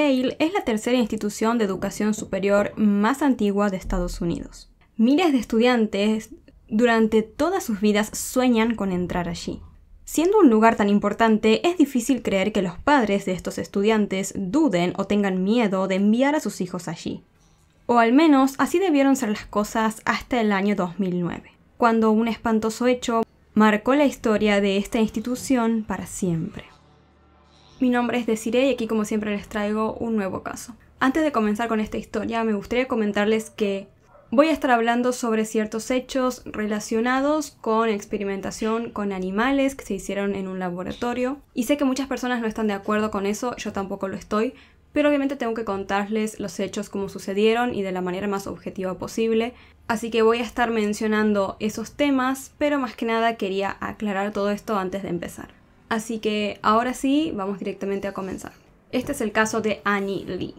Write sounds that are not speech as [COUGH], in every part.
Yale es la tercera institución de educación superior más antigua de Estados Unidos. Miles de estudiantes durante todas sus vidas sueñan con entrar allí. Siendo un lugar tan importante, es difícil creer que los padres de estos estudiantes duden o tengan miedo de enviar a sus hijos allí. O al menos así debieron ser las cosas hasta el año 2009, cuando un espantoso hecho marcó la historia de esta institución para siempre. Mi nombre es Desiree y aquí como siempre les traigo un nuevo caso. Antes de comenzar con esta historia me gustaría comentarles que voy a estar hablando sobre ciertos hechos relacionados con experimentación con animales que se hicieron en un laboratorio y sé que muchas personas no están de acuerdo con eso, yo tampoco lo estoy, pero obviamente tengo que contarles los hechos como sucedieron y de la manera más objetiva posible, así que voy a estar mencionando esos temas, pero más que nada quería aclarar todo esto antes de empezar. Así que ahora sí, vamos directamente a comenzar. Este es el caso de Annie Lee.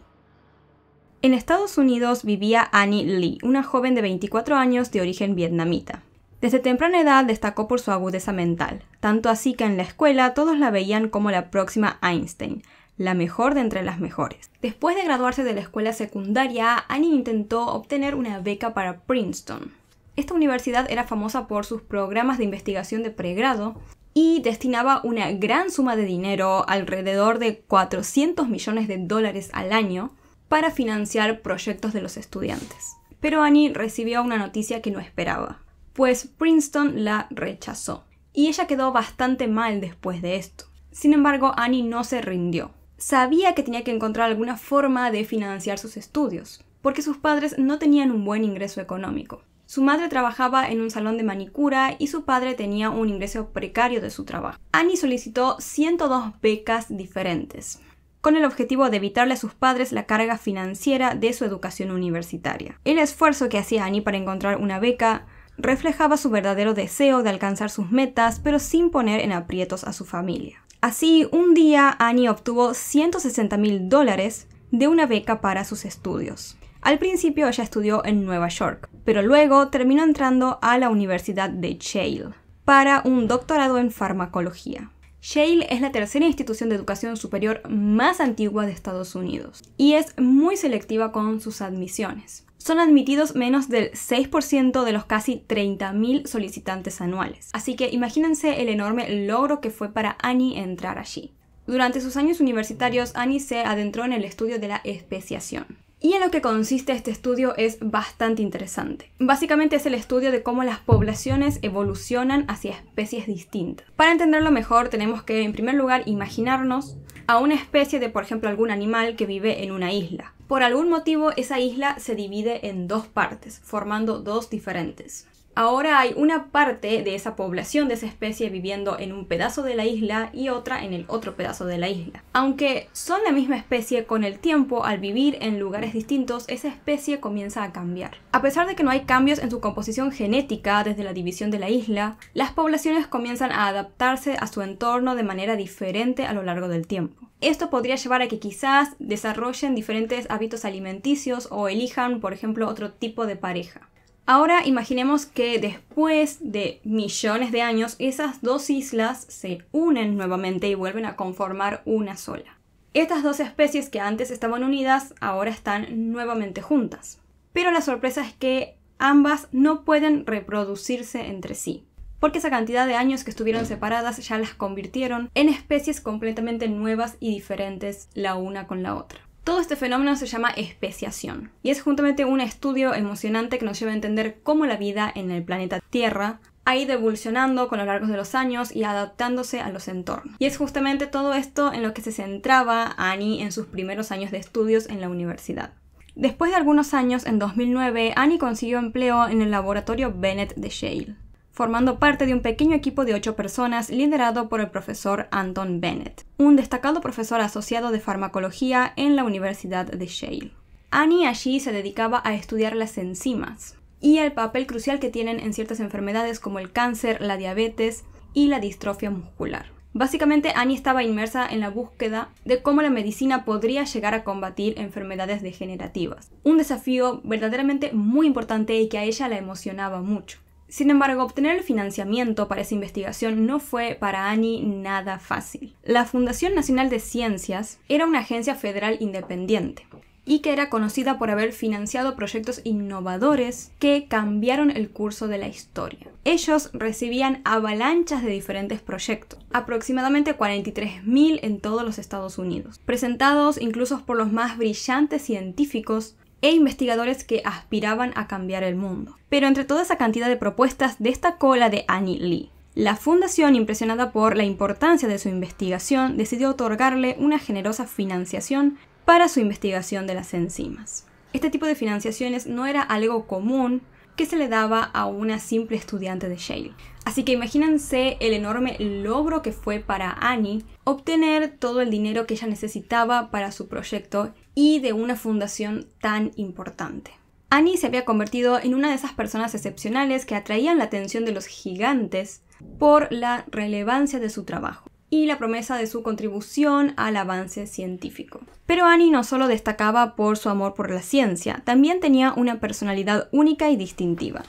En Estados Unidos vivía Annie Lee, una joven de 24 años de origen vietnamita. Desde temprana edad destacó por su agudeza mental, tanto así que en la escuela todos la veían como la próxima Einstein, la mejor de entre las mejores. Después de graduarse de la escuela secundaria, Annie intentó obtener una beca para Princeton. Esta universidad era famosa por sus programas de investigación de pregrado y destinaba una gran suma de dinero, alrededor de 400 millones de dólares al año, para financiar proyectos de los estudiantes. Pero Annie recibió una noticia que no esperaba, pues Princeton la rechazó, y ella quedó bastante mal después de esto. Sin embargo, Annie no se rindió. Sabía que tenía que encontrar alguna forma de financiar sus estudios, porque sus padres no tenían un buen ingreso económico. Su madre trabajaba en un salón de manicura y su padre tenía un ingreso precario de su trabajo. Annie solicitó 102 becas diferentes, con el objetivo de evitarle a sus padres la carga financiera de su educación universitaria. El esfuerzo que hacía Annie para encontrar una beca reflejaba su verdadero deseo de alcanzar sus metas, pero sin poner en aprietos a su familia. Así, un día Annie obtuvo 160 mil dólares de una beca para sus estudios. Al principio ella estudió en Nueva York, pero luego terminó entrando a la Universidad de Yale para un doctorado en farmacología. Yale es la tercera institución de educación superior más antigua de Estados Unidos y es muy selectiva con sus admisiones. Son admitidos menos del 6% de los casi 30.000 solicitantes anuales, así que imagínense el enorme logro que fue para Annie entrar allí. Durante sus años universitarios, Annie se adentró en el estudio de la especiación. Y en lo que consiste este estudio es bastante interesante. Básicamente es el estudio de cómo las poblaciones evolucionan hacia especies distintas. Para entenderlo mejor tenemos que en primer lugar imaginarnos a una especie de por ejemplo algún animal que vive en una isla. Por algún motivo esa isla se divide en dos partes, formando dos diferentes. Ahora hay una parte de esa población de esa especie viviendo en un pedazo de la isla y otra en el otro pedazo de la isla. Aunque son la misma especie, con el tiempo, al vivir en lugares distintos, esa especie comienza a cambiar. A pesar de que no hay cambios en su composición genética desde la división de la isla, las poblaciones comienzan a adaptarse a su entorno de manera diferente a lo largo del tiempo. Esto podría llevar a que quizás desarrollen diferentes hábitos alimenticios o elijan, por ejemplo, otro tipo de pareja. Ahora imaginemos que después de millones de años esas dos islas se unen nuevamente y vuelven a conformar una sola. Estas dos especies que antes estaban unidas ahora están nuevamente juntas. Pero la sorpresa es que ambas no pueden reproducirse entre sí, porque esa cantidad de años que estuvieron separadas ya las convirtieron en especies completamente nuevas y diferentes la una con la otra. Todo este fenómeno se llama especiación y es justamente un estudio emocionante que nos lleva a entender cómo la vida en el planeta Tierra ha ido evolucionando con los largos de los años y adaptándose a los entornos. Y es justamente todo esto en lo que se centraba Annie en sus primeros años de estudios en la universidad. Después de algunos años, en 2009, Annie consiguió empleo en el laboratorio Bennett de Yale formando parte de un pequeño equipo de ocho personas liderado por el profesor Anton Bennett, un destacado profesor asociado de farmacología en la Universidad de Yale. Annie allí se dedicaba a estudiar las enzimas y el papel crucial que tienen en ciertas enfermedades como el cáncer, la diabetes y la distrofia muscular. Básicamente, Annie estaba inmersa en la búsqueda de cómo la medicina podría llegar a combatir enfermedades degenerativas. Un desafío verdaderamente muy importante y que a ella la emocionaba mucho. Sin embargo, obtener el financiamiento para esa investigación no fue para Annie nada fácil. La Fundación Nacional de Ciencias era una agencia federal independiente y que era conocida por haber financiado proyectos innovadores que cambiaron el curso de la historia. Ellos recibían avalanchas de diferentes proyectos, aproximadamente 43.000 en todos los Estados Unidos, presentados incluso por los más brillantes científicos e investigadores que aspiraban a cambiar el mundo. Pero entre toda esa cantidad de propuestas destacó la de Annie Lee. La fundación, impresionada por la importancia de su investigación, decidió otorgarle una generosa financiación para su investigación de las enzimas. Este tipo de financiaciones no era algo común que se le daba a una simple estudiante de Yale. Así que imagínense el enorme logro que fue para Annie obtener todo el dinero que ella necesitaba para su proyecto y de una fundación tan importante. Annie se había convertido en una de esas personas excepcionales que atraían la atención de los gigantes por la relevancia de su trabajo y la promesa de su contribución al avance científico. Pero Annie no solo destacaba por su amor por la ciencia, también tenía una personalidad única y distintiva.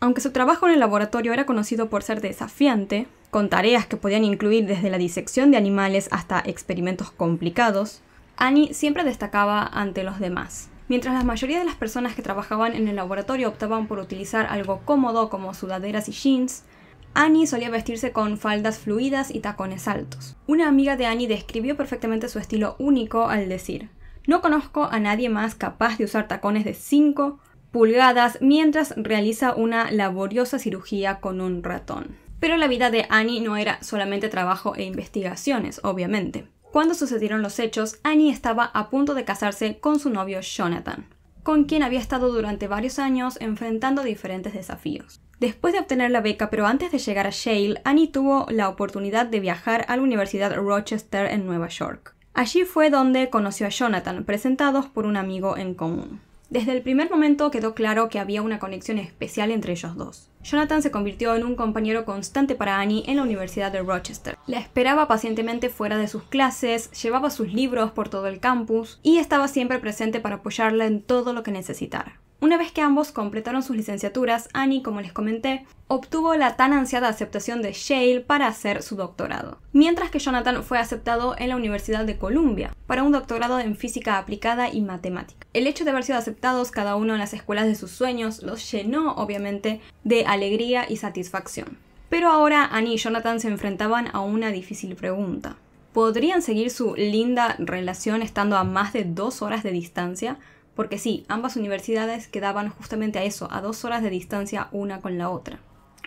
Aunque su trabajo en el laboratorio era conocido por ser desafiante, con tareas que podían incluir desde la disección de animales hasta experimentos complicados, Annie siempre destacaba ante los demás. Mientras la mayoría de las personas que trabajaban en el laboratorio optaban por utilizar algo cómodo como sudaderas y jeans, Annie solía vestirse con faldas fluidas y tacones altos. Una amiga de Annie describió perfectamente su estilo único al decir, no conozco a nadie más capaz de usar tacones de 5 pulgadas mientras realiza una laboriosa cirugía con un ratón. Pero la vida de Annie no era solamente trabajo e investigaciones, obviamente. Cuando sucedieron los hechos, Annie estaba a punto de casarse con su novio Jonathan, con quien había estado durante varios años enfrentando diferentes desafíos. Después de obtener la beca, pero antes de llegar a Yale, Annie tuvo la oportunidad de viajar a la Universidad Rochester en Nueva York. Allí fue donde conoció a Jonathan, presentados por un amigo en común. Desde el primer momento quedó claro que había una conexión especial entre ellos dos. Jonathan se convirtió en un compañero constante para Annie en la Universidad de Rochester. La esperaba pacientemente fuera de sus clases, llevaba sus libros por todo el campus y estaba siempre presente para apoyarla en todo lo que necesitara. Una vez que ambos completaron sus licenciaturas, Annie, como les comenté, obtuvo la tan ansiada aceptación de Yale para hacer su doctorado, mientras que Jonathan fue aceptado en la Universidad de Columbia para un doctorado en física aplicada y matemática. El hecho de haber sido aceptados cada uno en las escuelas de sus sueños los llenó, obviamente, de alegría y satisfacción. Pero ahora Annie y Jonathan se enfrentaban a una difícil pregunta. ¿Podrían seguir su linda relación estando a más de dos horas de distancia? porque sí, ambas universidades quedaban justamente a eso, a dos horas de distancia una con la otra.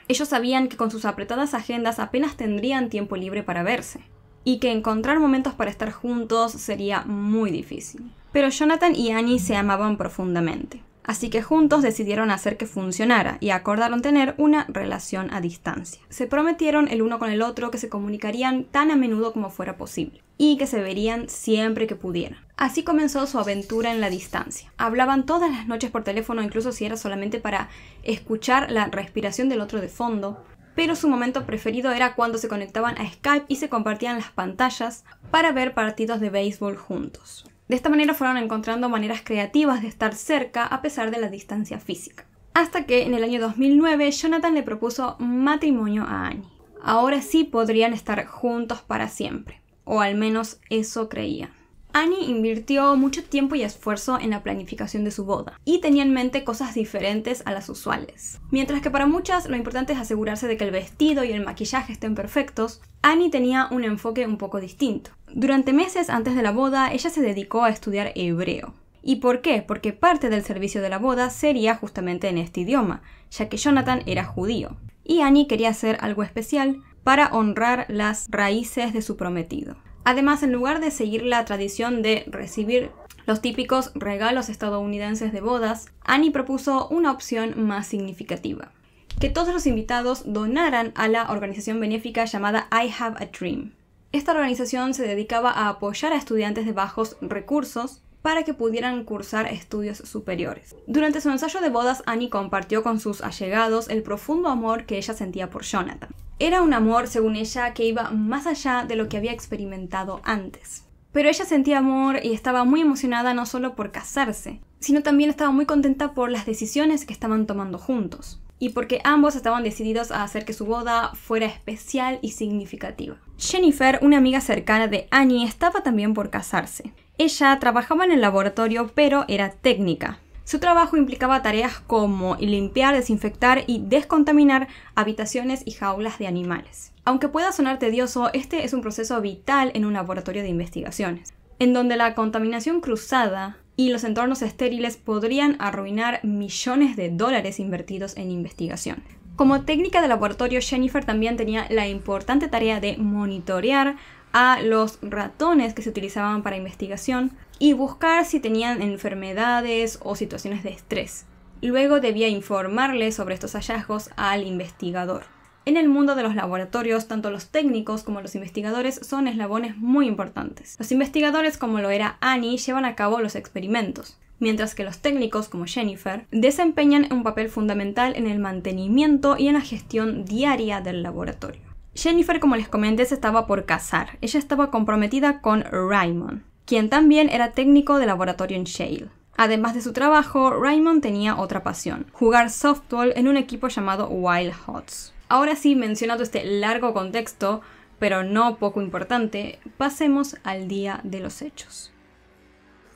Ellos sabían que con sus apretadas agendas apenas tendrían tiempo libre para verse, y que encontrar momentos para estar juntos sería muy difícil. Pero Jonathan y Annie se amaban profundamente. Así que juntos decidieron hacer que funcionara y acordaron tener una relación a distancia. Se prometieron el uno con el otro que se comunicarían tan a menudo como fuera posible y que se verían siempre que pudieran. Así comenzó su aventura en la distancia. Hablaban todas las noches por teléfono, incluso si era solamente para escuchar la respiración del otro de fondo, pero su momento preferido era cuando se conectaban a Skype y se compartían las pantallas para ver partidos de béisbol juntos. De esta manera fueron encontrando maneras creativas de estar cerca a pesar de la distancia física. Hasta que en el año 2009 Jonathan le propuso matrimonio a Annie. Ahora sí podrían estar juntos para siempre, o al menos eso creía. Annie invirtió mucho tiempo y esfuerzo en la planificación de su boda y tenía en mente cosas diferentes a las usuales. Mientras que para muchas lo importante es asegurarse de que el vestido y el maquillaje estén perfectos, Annie tenía un enfoque un poco distinto. Durante meses antes de la boda, ella se dedicó a estudiar hebreo. ¿Y por qué? Porque parte del servicio de la boda sería justamente en este idioma, ya que Jonathan era judío. Y Annie quería hacer algo especial para honrar las raíces de su prometido. Además, en lugar de seguir la tradición de recibir los típicos regalos estadounidenses de bodas, Annie propuso una opción más significativa. Que todos los invitados donaran a la organización benéfica llamada I Have a Dream, esta organización se dedicaba a apoyar a estudiantes de bajos recursos para que pudieran cursar estudios superiores. Durante su ensayo de bodas, Annie compartió con sus allegados el profundo amor que ella sentía por Jonathan. Era un amor, según ella, que iba más allá de lo que había experimentado antes. Pero ella sentía amor y estaba muy emocionada no solo por casarse, sino también estaba muy contenta por las decisiones que estaban tomando juntos y porque ambos estaban decididos a hacer que su boda fuera especial y significativa. Jennifer, una amiga cercana de Annie, estaba también por casarse. Ella trabajaba en el laboratorio pero era técnica. Su trabajo implicaba tareas como limpiar, desinfectar y descontaminar habitaciones y jaulas de animales. Aunque pueda sonar tedioso, este es un proceso vital en un laboratorio de investigaciones, en donde la contaminación cruzada y los entornos estériles podrían arruinar millones de dólares invertidos en investigación. Como técnica de laboratorio, Jennifer también tenía la importante tarea de monitorear a los ratones que se utilizaban para investigación y buscar si tenían enfermedades o situaciones de estrés. Luego debía informarle sobre estos hallazgos al investigador. En el mundo de los laboratorios, tanto los técnicos como los investigadores son eslabones muy importantes. Los investigadores, como lo era Annie, llevan a cabo los experimentos, mientras que los técnicos, como Jennifer, desempeñan un papel fundamental en el mantenimiento y en la gestión diaria del laboratorio. Jennifer, como les comenté, estaba por casar. Ella estaba comprometida con Raymond, quien también era técnico de laboratorio en Shale. Además de su trabajo, Raymond tenía otra pasión, jugar softball en un equipo llamado Wild Hots. Ahora sí, mencionado este largo contexto, pero no poco importante, pasemos al día de los hechos.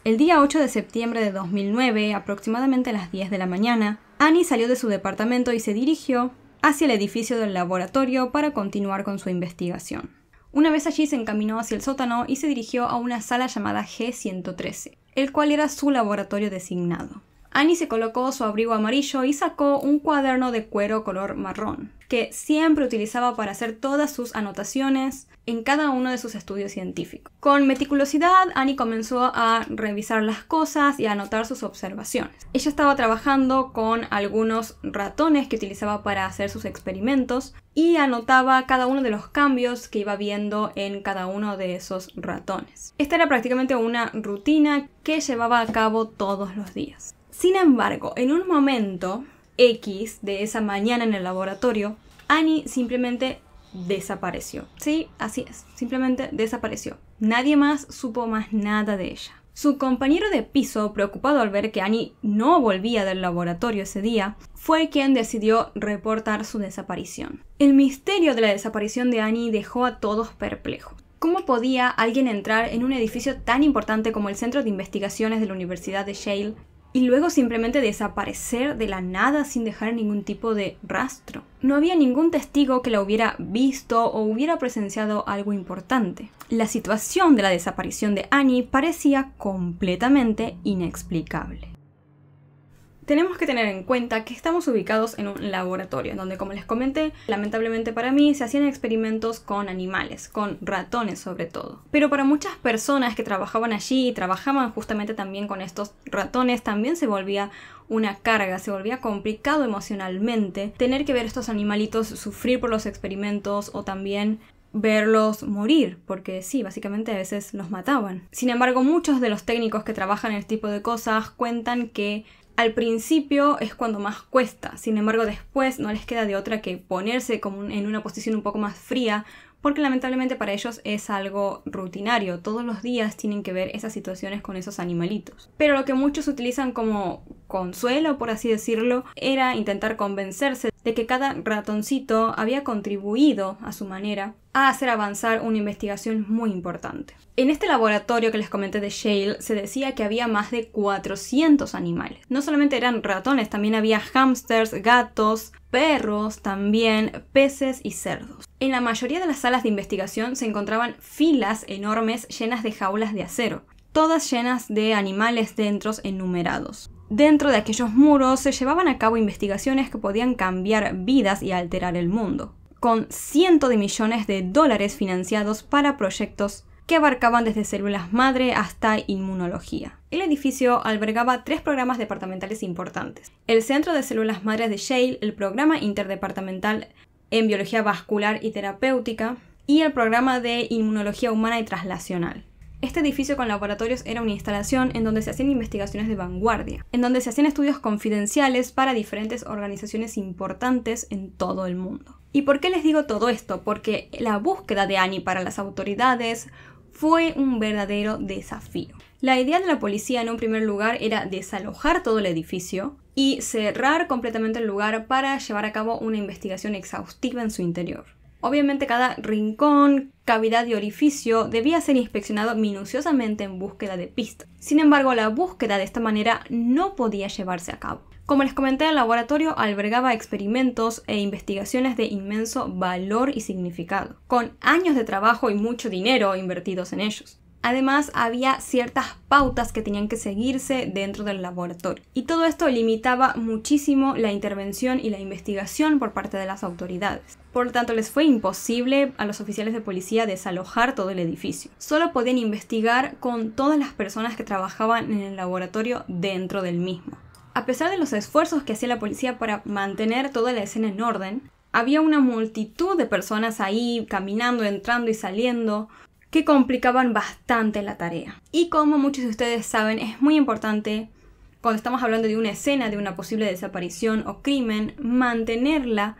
El día 8 de septiembre de 2009, aproximadamente a las 10 de la mañana, Annie salió de su departamento y se dirigió hacia el edificio del laboratorio para continuar con su investigación. Una vez allí se encaminó hacia el sótano y se dirigió a una sala llamada G113, el cual era su laboratorio designado. Annie se colocó su abrigo amarillo y sacó un cuaderno de cuero color marrón, que siempre utilizaba para hacer todas sus anotaciones en cada uno de sus estudios científicos. Con meticulosidad, Annie comenzó a revisar las cosas y a anotar sus observaciones. Ella estaba trabajando con algunos ratones que utilizaba para hacer sus experimentos y anotaba cada uno de los cambios que iba viendo en cada uno de esos ratones. Esta era prácticamente una rutina que llevaba a cabo todos los días. Sin embargo, en un momento X de esa mañana en el laboratorio, Annie simplemente desapareció. Sí, así es, simplemente desapareció. Nadie más supo más nada de ella. Su compañero de piso, preocupado al ver que Annie no volvía del laboratorio ese día, fue quien decidió reportar su desaparición. El misterio de la desaparición de Annie dejó a todos perplejos. ¿Cómo podía alguien entrar en un edificio tan importante como el Centro de Investigaciones de la Universidad de Yale y luego simplemente desaparecer de la nada sin dejar ningún tipo de rastro. No había ningún testigo que la hubiera visto o hubiera presenciado algo importante. La situación de la desaparición de Annie parecía completamente inexplicable. Tenemos que tener en cuenta que estamos ubicados en un laboratorio, donde como les comenté, lamentablemente para mí se hacían experimentos con animales, con ratones sobre todo. Pero para muchas personas que trabajaban allí y trabajaban justamente también con estos ratones, también se volvía una carga, se volvía complicado emocionalmente tener que ver a estos animalitos sufrir por los experimentos o también verlos morir, porque sí, básicamente a veces los mataban. Sin embargo, muchos de los técnicos que trabajan en este tipo de cosas cuentan que al principio es cuando más cuesta, sin embargo después no les queda de otra que ponerse como en una posición un poco más fría, porque lamentablemente para ellos es algo rutinario, todos los días tienen que ver esas situaciones con esos animalitos. Pero lo que muchos utilizan como consuelo, por así decirlo, era intentar convencerse de que cada ratoncito había contribuido a su manera a hacer avanzar una investigación muy importante. En este laboratorio que les comenté de Shale se decía que había más de 400 animales. No solamente eran ratones, también había hamsters, gatos, perros, también peces y cerdos. En la mayoría de las salas de investigación se encontraban filas enormes llenas de jaulas de acero, todas llenas de animales dentro enumerados. Dentro de aquellos muros se llevaban a cabo investigaciones que podían cambiar vidas y alterar el mundo, con cientos de millones de dólares financiados para proyectos que abarcaban desde células madre hasta inmunología. El edificio albergaba tres programas departamentales importantes. El Centro de Células Madres de Yale, el Programa Interdepartamental en Biología Vascular y Terapéutica y el Programa de Inmunología Humana y Translacional. Este edificio con laboratorios era una instalación en donde se hacían investigaciones de vanguardia, en donde se hacían estudios confidenciales para diferentes organizaciones importantes en todo el mundo. ¿Y por qué les digo todo esto? Porque la búsqueda de Annie para las autoridades fue un verdadero desafío. La idea de la policía en un primer lugar era desalojar todo el edificio y cerrar completamente el lugar para llevar a cabo una investigación exhaustiva en su interior. Obviamente cada rincón, cavidad y orificio debía ser inspeccionado minuciosamente en búsqueda de pistas. Sin embargo, la búsqueda de esta manera no podía llevarse a cabo. Como les comenté, el laboratorio albergaba experimentos e investigaciones de inmenso valor y significado, con años de trabajo y mucho dinero invertidos en ellos. Además, había ciertas pautas que tenían que seguirse dentro del laboratorio. Y todo esto limitaba muchísimo la intervención y la investigación por parte de las autoridades. Por lo tanto, les fue imposible a los oficiales de policía desalojar todo el edificio. Solo podían investigar con todas las personas que trabajaban en el laboratorio dentro del mismo. A pesar de los esfuerzos que hacía la policía para mantener toda la escena en orden, había una multitud de personas ahí caminando, entrando y saliendo que complicaban bastante la tarea. Y como muchos de ustedes saben, es muy importante cuando estamos hablando de una escena, de una posible desaparición o crimen, mantenerla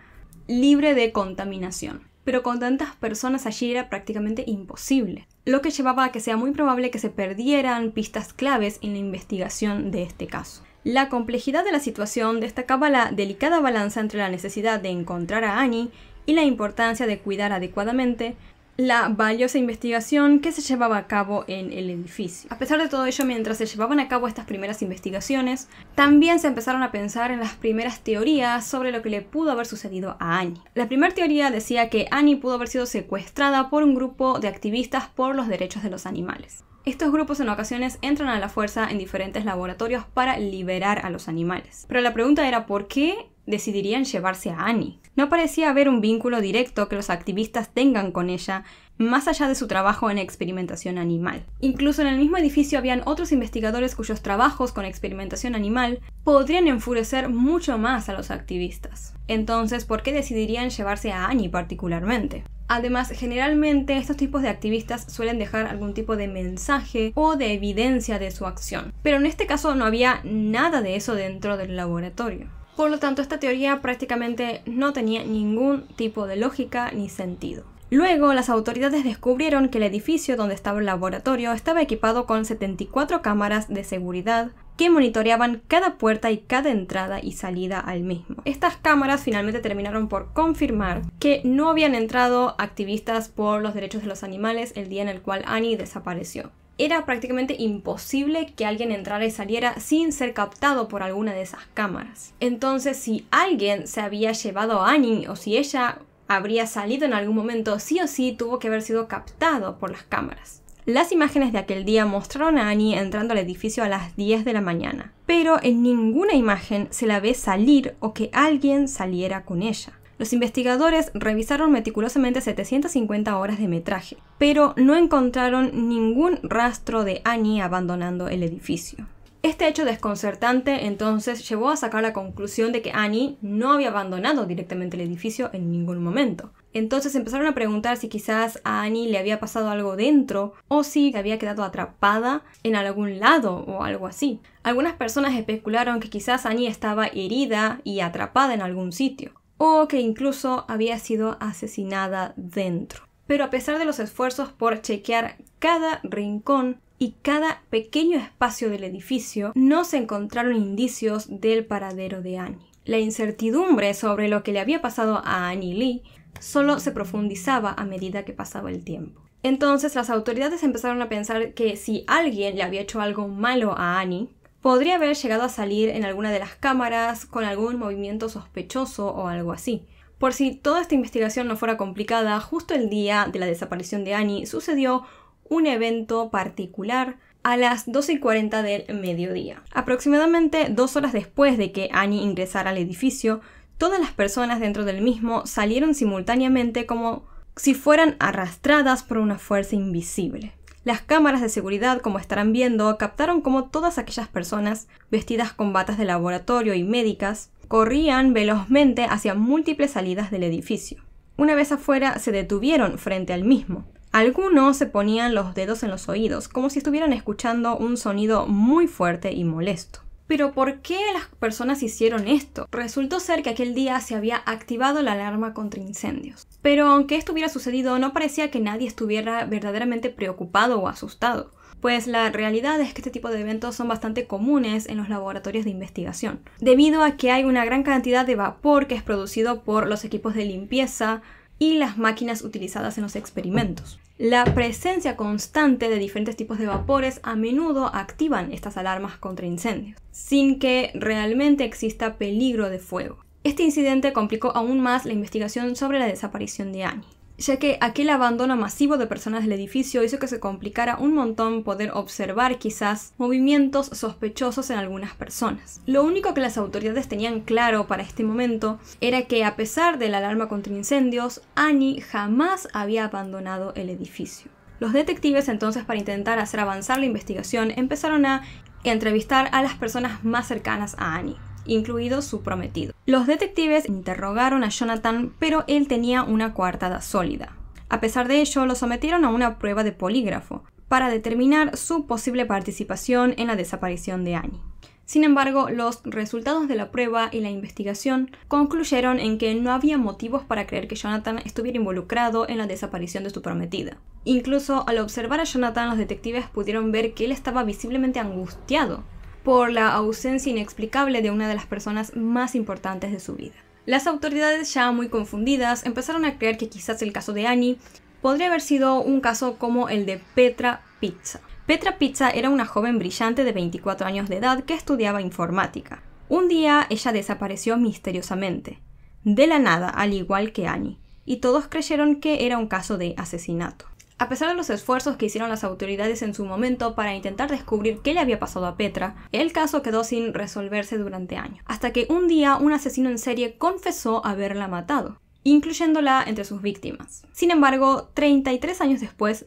libre de contaminación. Pero con tantas personas allí era prácticamente imposible, lo que llevaba a que sea muy probable que se perdieran pistas claves en la investigación de este caso. La complejidad de la situación destacaba la delicada balanza entre la necesidad de encontrar a Annie y la importancia de cuidar adecuadamente la valiosa investigación que se llevaba a cabo en el edificio. A pesar de todo ello, mientras se llevaban a cabo estas primeras investigaciones, también se empezaron a pensar en las primeras teorías sobre lo que le pudo haber sucedido a Annie. La primera teoría decía que Annie pudo haber sido secuestrada por un grupo de activistas por los derechos de los animales. Estos grupos en ocasiones entran a la fuerza en diferentes laboratorios para liberar a los animales. Pero la pregunta era por qué decidirían llevarse a Annie. No parecía haber un vínculo directo que los activistas tengan con ella, más allá de su trabajo en experimentación animal. Incluso en el mismo edificio habían otros investigadores cuyos trabajos con experimentación animal podrían enfurecer mucho más a los activistas. Entonces, ¿por qué decidirían llevarse a Annie particularmente? Además, generalmente estos tipos de activistas suelen dejar algún tipo de mensaje o de evidencia de su acción, pero en este caso no había nada de eso dentro del laboratorio. Por lo tanto, esta teoría prácticamente no tenía ningún tipo de lógica ni sentido. Luego, las autoridades descubrieron que el edificio donde estaba el laboratorio estaba equipado con 74 cámaras de seguridad que monitoreaban cada puerta y cada entrada y salida al mismo. Estas cámaras finalmente terminaron por confirmar que no habían entrado activistas por los derechos de los animales el día en el cual Annie desapareció era prácticamente imposible que alguien entrara y saliera sin ser captado por alguna de esas cámaras. Entonces, si alguien se había llevado a Annie o si ella habría salido en algún momento, sí o sí tuvo que haber sido captado por las cámaras. Las imágenes de aquel día mostraron a Annie entrando al edificio a las 10 de la mañana, pero en ninguna imagen se la ve salir o que alguien saliera con ella. Los investigadores revisaron meticulosamente 750 horas de metraje, pero no encontraron ningún rastro de Annie abandonando el edificio. Este hecho desconcertante entonces llevó a sacar la conclusión de que Annie no había abandonado directamente el edificio en ningún momento. Entonces empezaron a preguntar si quizás a Annie le había pasado algo dentro o si había quedado atrapada en algún lado o algo así. Algunas personas especularon que quizás Annie estaba herida y atrapada en algún sitio o que incluso había sido asesinada dentro. Pero a pesar de los esfuerzos por chequear cada rincón y cada pequeño espacio del edificio, no se encontraron indicios del paradero de Annie. La incertidumbre sobre lo que le había pasado a Annie Lee solo se profundizaba a medida que pasaba el tiempo. Entonces las autoridades empezaron a pensar que si alguien le había hecho algo malo a Annie, podría haber llegado a salir en alguna de las cámaras con algún movimiento sospechoso o algo así. Por si toda esta investigación no fuera complicada, justo el día de la desaparición de Annie sucedió un evento particular a las 12 y del mediodía. Aproximadamente dos horas después de que Annie ingresara al edificio, todas las personas dentro del mismo salieron simultáneamente como si fueran arrastradas por una fuerza invisible. Las cámaras de seguridad, como estarán viendo, captaron cómo todas aquellas personas, vestidas con batas de laboratorio y médicas, corrían velozmente hacia múltiples salidas del edificio. Una vez afuera, se detuvieron frente al mismo. Algunos se ponían los dedos en los oídos, como si estuvieran escuchando un sonido muy fuerte y molesto. Pero ¿por qué las personas hicieron esto? Resultó ser que aquel día se había activado la alarma contra incendios pero aunque esto hubiera sucedido no parecía que nadie estuviera verdaderamente preocupado o asustado, pues la realidad es que este tipo de eventos son bastante comunes en los laboratorios de investigación, debido a que hay una gran cantidad de vapor que es producido por los equipos de limpieza y las máquinas utilizadas en los experimentos. La presencia constante de diferentes tipos de vapores a menudo activan estas alarmas contra incendios, sin que realmente exista peligro de fuego. Este incidente complicó aún más la investigación sobre la desaparición de Annie ya que aquel abandono masivo de personas del edificio hizo que se complicara un montón poder observar quizás movimientos sospechosos en algunas personas. Lo único que las autoridades tenían claro para este momento era que a pesar de la alarma contra incendios, Annie jamás había abandonado el edificio. Los detectives entonces para intentar hacer avanzar la investigación empezaron a entrevistar a las personas más cercanas a Annie incluido su prometido. Los detectives interrogaron a Jonathan, pero él tenía una coartada sólida. A pesar de ello, lo sometieron a una prueba de polígrafo para determinar su posible participación en la desaparición de Annie. Sin embargo, los resultados de la prueba y la investigación concluyeron en que no había motivos para creer que Jonathan estuviera involucrado en la desaparición de su prometida. Incluso al observar a Jonathan, los detectives pudieron ver que él estaba visiblemente angustiado, por la ausencia inexplicable de una de las personas más importantes de su vida. Las autoridades, ya muy confundidas, empezaron a creer que quizás el caso de Annie podría haber sido un caso como el de Petra Pizza. Petra Pizza era una joven brillante de 24 años de edad que estudiaba informática. Un día ella desapareció misteriosamente, de la nada, al igual que Annie, y todos creyeron que era un caso de asesinato. A pesar de los esfuerzos que hicieron las autoridades en su momento para intentar descubrir qué le había pasado a Petra, el caso quedó sin resolverse durante años, hasta que un día un asesino en serie confesó haberla matado, incluyéndola entre sus víctimas. Sin embargo, 33 años después,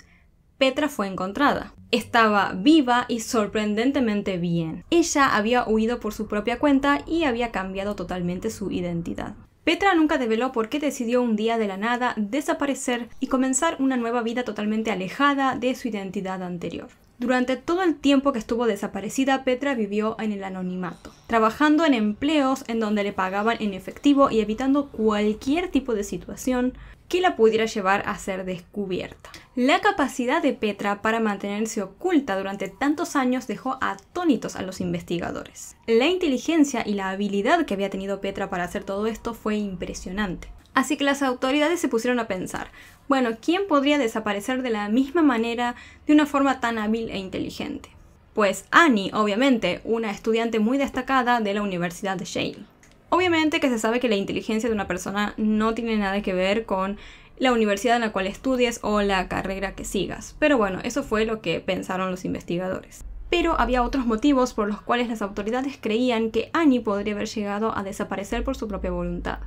Petra fue encontrada. Estaba viva y sorprendentemente bien. Ella había huido por su propia cuenta y había cambiado totalmente su identidad. Petra nunca develó por qué decidió un día de la nada desaparecer y comenzar una nueva vida totalmente alejada de su identidad anterior. Durante todo el tiempo que estuvo desaparecida, Petra vivió en el anonimato, trabajando en empleos en donde le pagaban en efectivo y evitando cualquier tipo de situación que la pudiera llevar a ser descubierta. La capacidad de Petra para mantenerse oculta durante tantos años dejó atónitos a los investigadores. La inteligencia y la habilidad que había tenido Petra para hacer todo esto fue impresionante. Así que las autoridades se pusieron a pensar, bueno, ¿quién podría desaparecer de la misma manera, de una forma tan hábil e inteligente? Pues Annie, obviamente, una estudiante muy destacada de la Universidad de Yale. Obviamente que se sabe que la inteligencia de una persona no tiene nada que ver con la universidad en la cual estudies o la carrera que sigas, pero bueno, eso fue lo que pensaron los investigadores. Pero había otros motivos por los cuales las autoridades creían que Annie podría haber llegado a desaparecer por su propia voluntad.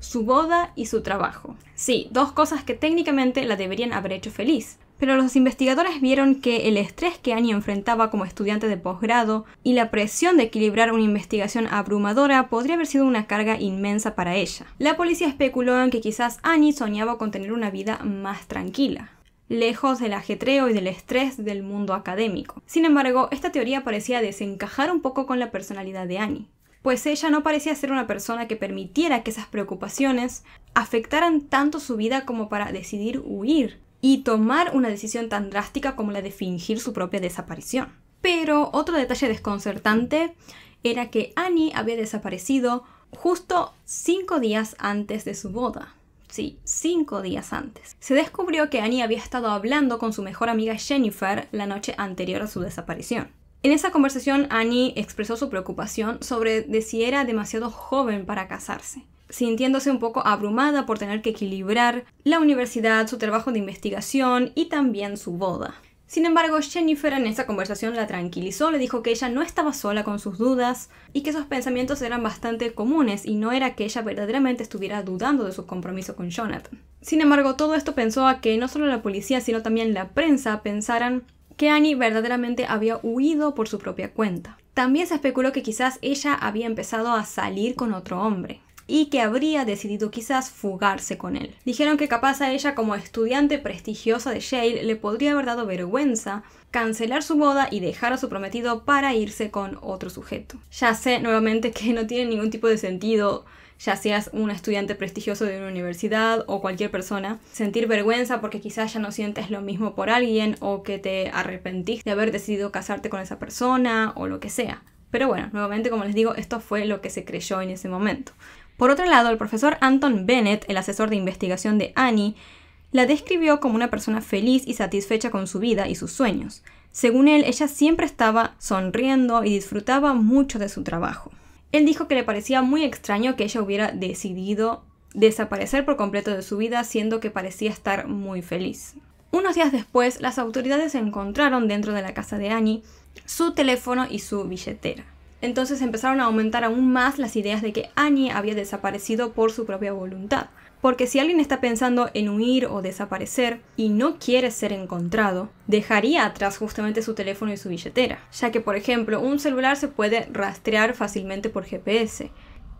Su boda y su trabajo. Sí, dos cosas que técnicamente la deberían haber hecho feliz, pero los investigadores vieron que el estrés que Annie enfrentaba como estudiante de posgrado y la presión de equilibrar una investigación abrumadora podría haber sido una carga inmensa para ella. La policía especuló en que quizás Annie soñaba con tener una vida más tranquila lejos del ajetreo y del estrés del mundo académico. Sin embargo, esta teoría parecía desencajar un poco con la personalidad de Annie pues ella no parecía ser una persona que permitiera que esas preocupaciones afectaran tanto su vida como para decidir huir y tomar una decisión tan drástica como la de fingir su propia desaparición. Pero otro detalle desconcertante era que Annie había desaparecido justo cinco días antes de su boda. Sí, cinco días antes. Se descubrió que Annie había estado hablando con su mejor amiga Jennifer la noche anterior a su desaparición. En esa conversación, Annie expresó su preocupación sobre de si era demasiado joven para casarse sintiéndose un poco abrumada por tener que equilibrar la universidad, su trabajo de investigación y también su boda. Sin embargo, Jennifer en esa conversación la tranquilizó, le dijo que ella no estaba sola con sus dudas y que esos pensamientos eran bastante comunes y no era que ella verdaderamente estuviera dudando de su compromiso con Jonathan. Sin embargo, todo esto pensó a que no solo la policía, sino también la prensa pensaran que Annie verdaderamente había huido por su propia cuenta. También se especuló que quizás ella había empezado a salir con otro hombre y que habría decidido quizás fugarse con él. Dijeron que capaz a ella como estudiante prestigiosa de Yale le podría haber dado vergüenza cancelar su boda y dejar a su prometido para irse con otro sujeto. Ya sé nuevamente que no tiene ningún tipo de sentido ya seas un estudiante prestigioso de una universidad o cualquier persona, sentir vergüenza porque quizás ya no sientes lo mismo por alguien o que te arrepentís de haber decidido casarte con esa persona o lo que sea. Pero bueno, nuevamente como les digo, esto fue lo que se creyó en ese momento. Por otro lado, el profesor Anton Bennett, el asesor de investigación de Annie, la describió como una persona feliz y satisfecha con su vida y sus sueños. Según él, ella siempre estaba sonriendo y disfrutaba mucho de su trabajo. Él dijo que le parecía muy extraño que ella hubiera decidido desaparecer por completo de su vida, siendo que parecía estar muy feliz. Unos días después, las autoridades encontraron dentro de la casa de Annie su teléfono y su billetera. Entonces empezaron a aumentar aún más las ideas de que Annie había desaparecido por su propia voluntad. Porque si alguien está pensando en huir o desaparecer y no quiere ser encontrado, dejaría atrás justamente su teléfono y su billetera, ya que por ejemplo un celular se puede rastrear fácilmente por GPS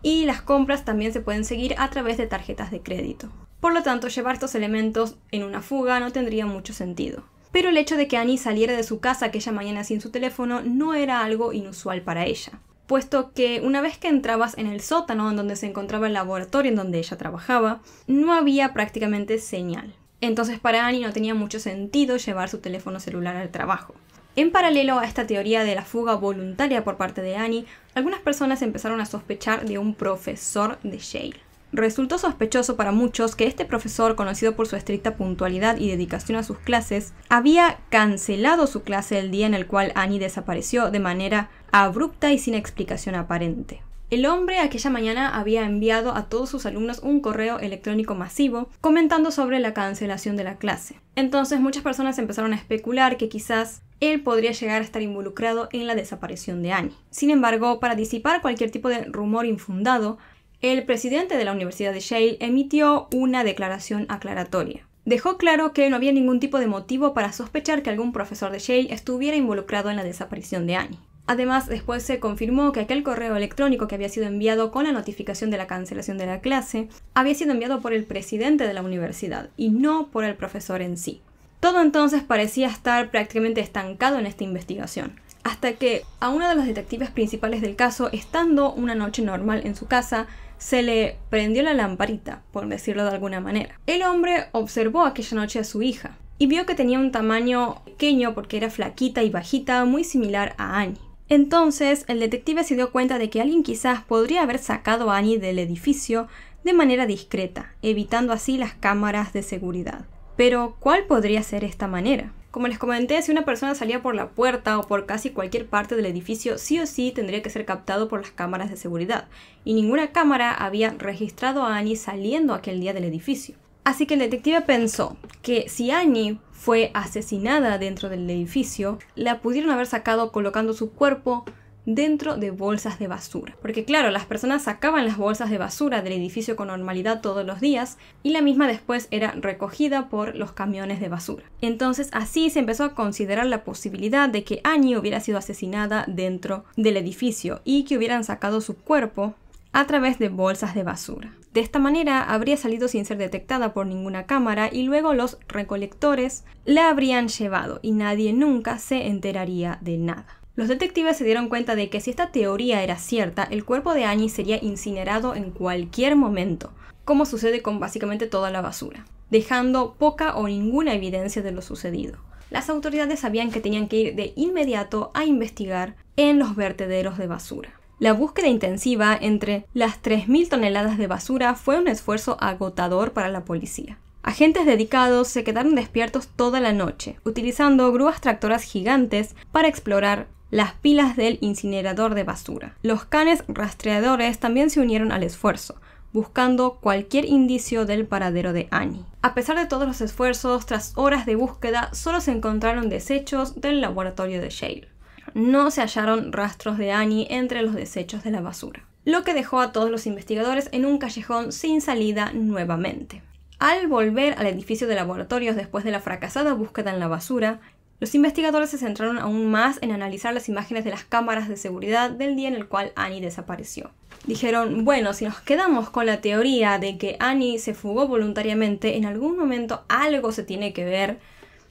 y las compras también se pueden seguir a través de tarjetas de crédito. Por lo tanto, llevar estos elementos en una fuga no tendría mucho sentido pero el hecho de que Annie saliera de su casa aquella mañana sin su teléfono no era algo inusual para ella, puesto que una vez que entrabas en el sótano en donde se encontraba el laboratorio en donde ella trabajaba, no había prácticamente señal. Entonces para Annie no tenía mucho sentido llevar su teléfono celular al trabajo. En paralelo a esta teoría de la fuga voluntaria por parte de Annie, algunas personas empezaron a sospechar de un profesor de Yale. Resultó sospechoso para muchos que este profesor, conocido por su estricta puntualidad y dedicación a sus clases, había cancelado su clase el día en el cual Annie desapareció de manera abrupta y sin explicación aparente. El hombre aquella mañana había enviado a todos sus alumnos un correo electrónico masivo comentando sobre la cancelación de la clase. Entonces muchas personas empezaron a especular que quizás él podría llegar a estar involucrado en la desaparición de Annie. Sin embargo, para disipar cualquier tipo de rumor infundado, el presidente de la Universidad de Yale emitió una declaración aclaratoria. Dejó claro que no había ningún tipo de motivo para sospechar que algún profesor de Yale estuviera involucrado en la desaparición de Annie. Además, después se confirmó que aquel correo electrónico que había sido enviado con la notificación de la cancelación de la clase había sido enviado por el presidente de la universidad y no por el profesor en sí. Todo entonces parecía estar prácticamente estancado en esta investigación hasta que a una de las detectives principales del caso, estando una noche normal en su casa, se le prendió la lamparita, por decirlo de alguna manera. El hombre observó aquella noche a su hija y vio que tenía un tamaño pequeño porque era flaquita y bajita, muy similar a Annie. Entonces, el detective se dio cuenta de que alguien quizás podría haber sacado a Annie del edificio de manera discreta, evitando así las cámaras de seguridad. Pero, ¿cuál podría ser esta manera? Como les comenté, si una persona salía por la puerta o por casi cualquier parte del edificio, sí o sí tendría que ser captado por las cámaras de seguridad, y ninguna cámara había registrado a Annie saliendo aquel día del edificio. Así que el detective pensó que si Annie fue asesinada dentro del edificio, la pudieron haber sacado colocando su cuerpo dentro de bolsas de basura. Porque claro, las personas sacaban las bolsas de basura del edificio con normalidad todos los días y la misma después era recogida por los camiones de basura. Entonces así se empezó a considerar la posibilidad de que Annie hubiera sido asesinada dentro del edificio y que hubieran sacado su cuerpo a través de bolsas de basura. De esta manera habría salido sin ser detectada por ninguna cámara y luego los recolectores la habrían llevado y nadie nunca se enteraría de nada. Los detectives se dieron cuenta de que si esta teoría era cierta, el cuerpo de Annie sería incinerado en cualquier momento, como sucede con básicamente toda la basura, dejando poca o ninguna evidencia de lo sucedido. Las autoridades sabían que tenían que ir de inmediato a investigar en los vertederos de basura. La búsqueda intensiva entre las 3.000 toneladas de basura fue un esfuerzo agotador para la policía. Agentes dedicados se quedaron despiertos toda la noche, utilizando grúas tractoras gigantes para explorar las pilas del incinerador de basura. Los canes rastreadores también se unieron al esfuerzo, buscando cualquier indicio del paradero de Annie. A pesar de todos los esfuerzos, tras horas de búsqueda, solo se encontraron desechos del laboratorio de Shale. No se hallaron rastros de Annie entre los desechos de la basura, lo que dejó a todos los investigadores en un callejón sin salida nuevamente. Al volver al edificio de laboratorios después de la fracasada búsqueda en la basura, los investigadores se centraron aún más en analizar las imágenes de las cámaras de seguridad del día en el cual Annie desapareció. Dijeron, bueno, si nos quedamos con la teoría de que Annie se fugó voluntariamente, en algún momento algo se tiene que ver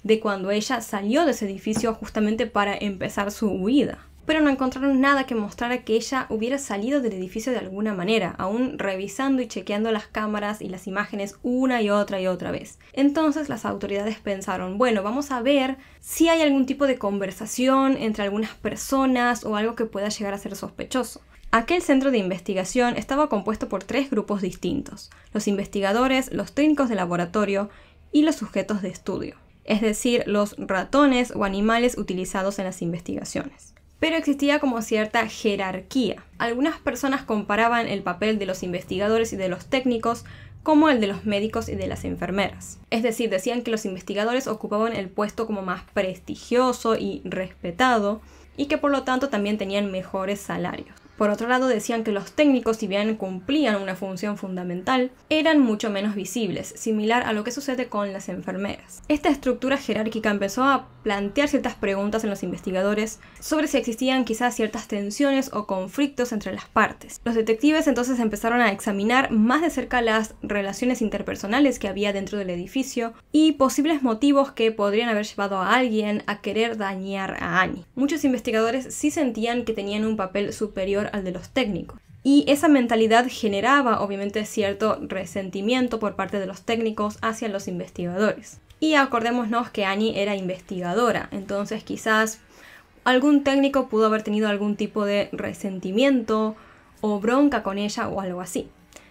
de cuando ella salió de ese edificio justamente para empezar su huida pero no encontraron nada que mostrara que ella hubiera salido del edificio de alguna manera, aún revisando y chequeando las cámaras y las imágenes una y otra y otra vez. Entonces las autoridades pensaron, bueno, vamos a ver si hay algún tipo de conversación entre algunas personas o algo que pueda llegar a ser sospechoso. Aquel centro de investigación estaba compuesto por tres grupos distintos, los investigadores, los técnicos de laboratorio y los sujetos de estudio, es decir, los ratones o animales utilizados en las investigaciones pero existía como cierta jerarquía. Algunas personas comparaban el papel de los investigadores y de los técnicos como el de los médicos y de las enfermeras. Es decir, decían que los investigadores ocupaban el puesto como más prestigioso y respetado y que por lo tanto también tenían mejores salarios. Por otro lado, decían que los técnicos, si bien cumplían una función fundamental, eran mucho menos visibles, similar a lo que sucede con las enfermeras. Esta estructura jerárquica empezó a plantear ciertas preguntas en los investigadores sobre si existían quizás ciertas tensiones o conflictos entre las partes. Los detectives entonces empezaron a examinar más de cerca las relaciones interpersonales que había dentro del edificio y posibles motivos que podrían haber llevado a alguien a querer dañar a Annie. Muchos investigadores sí sentían que tenían un papel superior al de los técnicos. Y esa mentalidad generaba obviamente cierto resentimiento por parte de los técnicos hacia los investigadores. Y acordémonos que Annie era investigadora, entonces quizás algún técnico pudo haber tenido algún tipo de resentimiento o bronca con ella o algo así.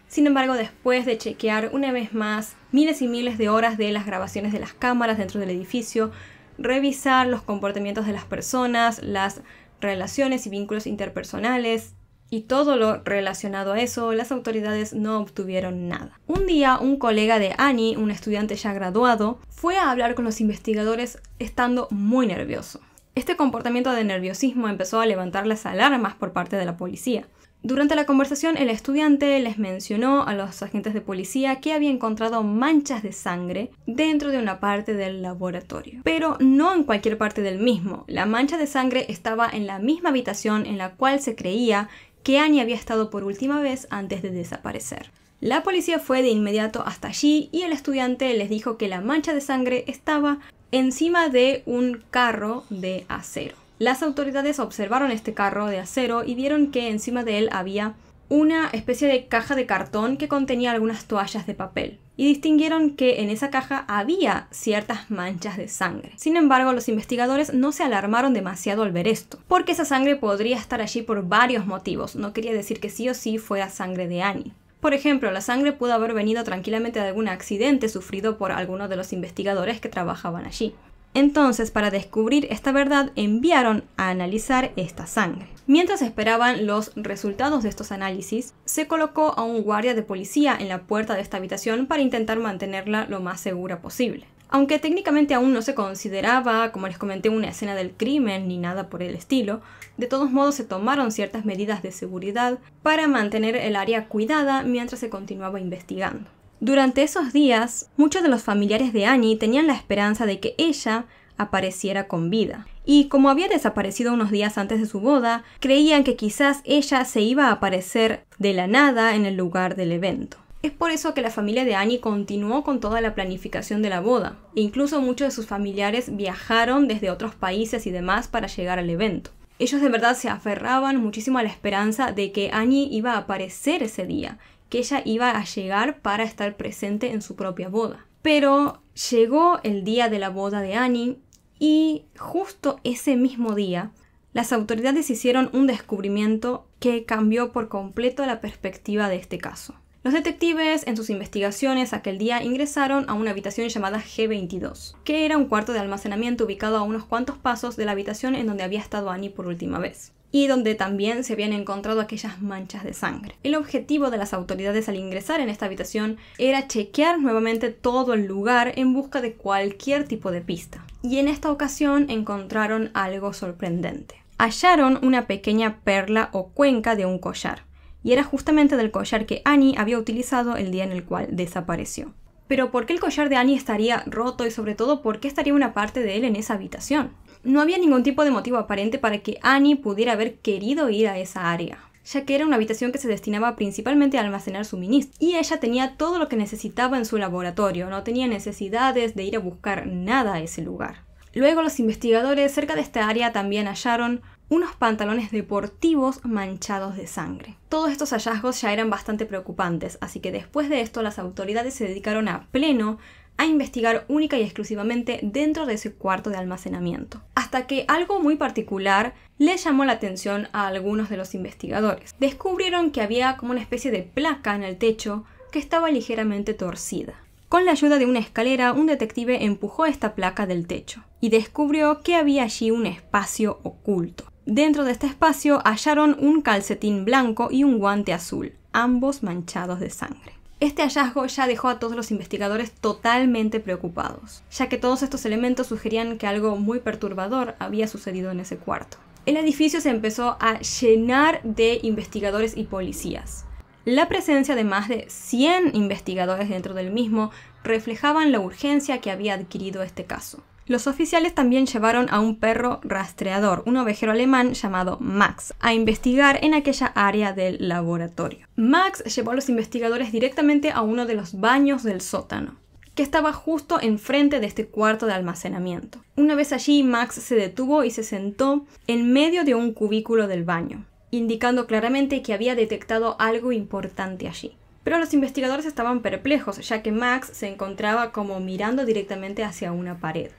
Sin embargo, después de chequear una vez más miles y miles de horas de las grabaciones de las cámaras dentro del edificio, revisar los comportamientos de las personas, las relaciones y vínculos interpersonales, y todo lo relacionado a eso, las autoridades no obtuvieron nada. Un día, un colega de Annie, un estudiante ya graduado, fue a hablar con los investigadores estando muy nervioso. Este comportamiento de nerviosismo empezó a levantar las alarmas por parte de la policía. Durante la conversación, el estudiante les mencionó a los agentes de policía que había encontrado manchas de sangre dentro de una parte del laboratorio, pero no en cualquier parte del mismo. La mancha de sangre estaba en la misma habitación en la cual se creía que Annie había estado por última vez antes de desaparecer. La policía fue de inmediato hasta allí y el estudiante les dijo que la mancha de sangre estaba encima de un carro de acero. Las autoridades observaron este carro de acero y vieron que encima de él había una especie de caja de cartón que contenía algunas toallas de papel y distinguieron que en esa caja había ciertas manchas de sangre. Sin embargo, los investigadores no se alarmaron demasiado al ver esto, porque esa sangre podría estar allí por varios motivos, no quería decir que sí o sí fuera sangre de Annie. Por ejemplo, la sangre pudo haber venido tranquilamente de algún accidente sufrido por alguno de los investigadores que trabajaban allí. Entonces, para descubrir esta verdad, enviaron a analizar esta sangre. Mientras esperaban los resultados de estos análisis, se colocó a un guardia de policía en la puerta de esta habitación para intentar mantenerla lo más segura posible. Aunque técnicamente aún no se consideraba, como les comenté, una escena del crimen ni nada por el estilo, de todos modos se tomaron ciertas medidas de seguridad para mantener el área cuidada mientras se continuaba investigando. Durante esos días, muchos de los familiares de Annie tenían la esperanza de que ella apareciera con vida. Y como había desaparecido unos días antes de su boda, creían que quizás ella se iba a aparecer de la nada en el lugar del evento. Es por eso que la familia de Annie continuó con toda la planificación de la boda. E incluso muchos de sus familiares viajaron desde otros países y demás para llegar al evento. Ellos de verdad se aferraban muchísimo a la esperanza de que Annie iba a aparecer ese día que ella iba a llegar para estar presente en su propia boda. Pero llegó el día de la boda de Annie y justo ese mismo día las autoridades hicieron un descubrimiento que cambió por completo la perspectiva de este caso. Los detectives en sus investigaciones aquel día ingresaron a una habitación llamada G22, que era un cuarto de almacenamiento ubicado a unos cuantos pasos de la habitación en donde había estado Annie por última vez y donde también se habían encontrado aquellas manchas de sangre. El objetivo de las autoridades al ingresar en esta habitación era chequear nuevamente todo el lugar en busca de cualquier tipo de pista. Y en esta ocasión encontraron algo sorprendente. Hallaron una pequeña perla o cuenca de un collar, y era justamente del collar que Annie había utilizado el día en el cual desapareció. Pero ¿por qué el collar de Annie estaría roto y sobre todo por qué estaría una parte de él en esa habitación? No había ningún tipo de motivo aparente para que Annie pudiera haber querido ir a esa área ya que era una habitación que se destinaba principalmente a almacenar suministros. Y ella tenía todo lo que necesitaba en su laboratorio, no tenía necesidades de ir a buscar nada a ese lugar. Luego los investigadores cerca de esta área también hallaron unos pantalones deportivos manchados de sangre. Todos estos hallazgos ya eran bastante preocupantes, así que después de esto las autoridades se dedicaron a pleno a investigar única y exclusivamente dentro de ese cuarto de almacenamiento. Hasta que algo muy particular le llamó la atención a algunos de los investigadores. Descubrieron que había como una especie de placa en el techo que estaba ligeramente torcida. Con la ayuda de una escalera, un detective empujó esta placa del techo y descubrió que había allí un espacio oculto. Dentro de este espacio hallaron un calcetín blanco y un guante azul, ambos manchados de sangre. Este hallazgo ya dejó a todos los investigadores totalmente preocupados, ya que todos estos elementos sugerían que algo muy perturbador había sucedido en ese cuarto. El edificio se empezó a llenar de investigadores y policías. La presencia de más de 100 investigadores dentro del mismo reflejaban la urgencia que había adquirido este caso. Los oficiales también llevaron a un perro rastreador, un ovejero alemán llamado Max, a investigar en aquella área del laboratorio. Max llevó a los investigadores directamente a uno de los baños del sótano que estaba justo enfrente de este cuarto de almacenamiento. Una vez allí, Max se detuvo y se sentó en medio de un cubículo del baño, indicando claramente que había detectado algo importante allí. Pero los investigadores estaban perplejos, ya que Max se encontraba como mirando directamente hacia una pared.